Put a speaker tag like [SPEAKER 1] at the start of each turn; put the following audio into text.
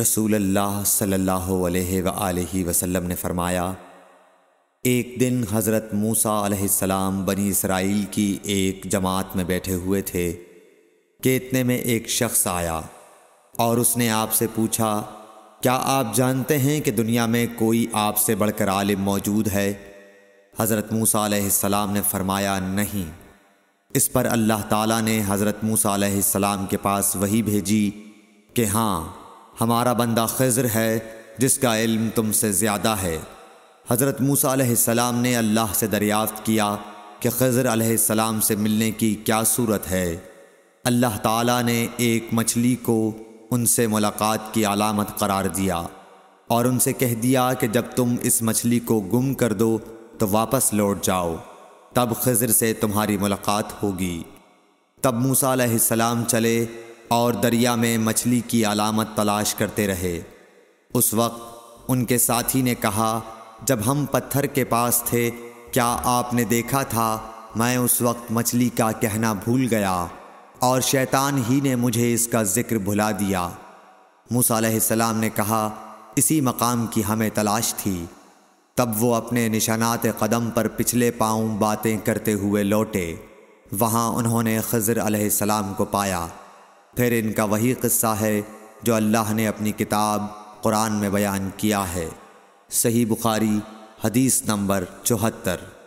[SPEAKER 1] रसूल अल्लाह सल्लल्लाहु अलैहि वसल्लम ने फरमाया एक दिन हज़रत मूसा अलैहिस्सलाम बनी इसराइल की एक जमात में बैठे हुए थे कि इतने में एक शख्स आया और उसने आपसे पूछा क्या आप जानते हैं कि दुनिया में कोई आपसे बढ़कर आलिम मौजूद है हज़रत मूसा अलैहिस्सलाम ने फरमाया नहीं इस पर अल्लाह ताला ने हज़रत मूसा अलैहिस्सलाम के पास वही भेजी कि हाँ हमारा बंदा खजर है जिसका इल्म तुमसे ज़्यादा है हज़रत मूसा सलाम ने अल्लाह से दरियाफ़त किया कि खज़र सलाम से मिलने की क्या सूरत है अल्लाह ताला ने एक मछली को उनसे मुलाकात की अलामत करार दिया और उनसे कह दिया कि जब तुम इस मछली को गुम कर दो तो वापस लौट जाओ तब खज़र से तुम्हारी मुलाकात होगी तब मूसा सलाम चले और दरिया में मछली की अलामत तलाश करते रहे उस वक्त उनके साथी ने कहा जब हम पत्थर के पास थे क्या आपने देखा था मैं उस वक्त मछली का कहना भूल गया और शैतान ही ने मुझे इसका ज़िक्र भुला दिया मूसम ने कहा इसी मकाम की हमें तलाश थी तब वो अपने निशानात कदम पर पिछले पाँव बातें करते हुए लौटे वहाँ उन्होंने खजर सलाम को पाया फिर इनका वही किस्सा है जो अल्लाह ने अपनी किताब कुरान में बयान किया है सही बुखारी हदीस नंबर चौहत्तर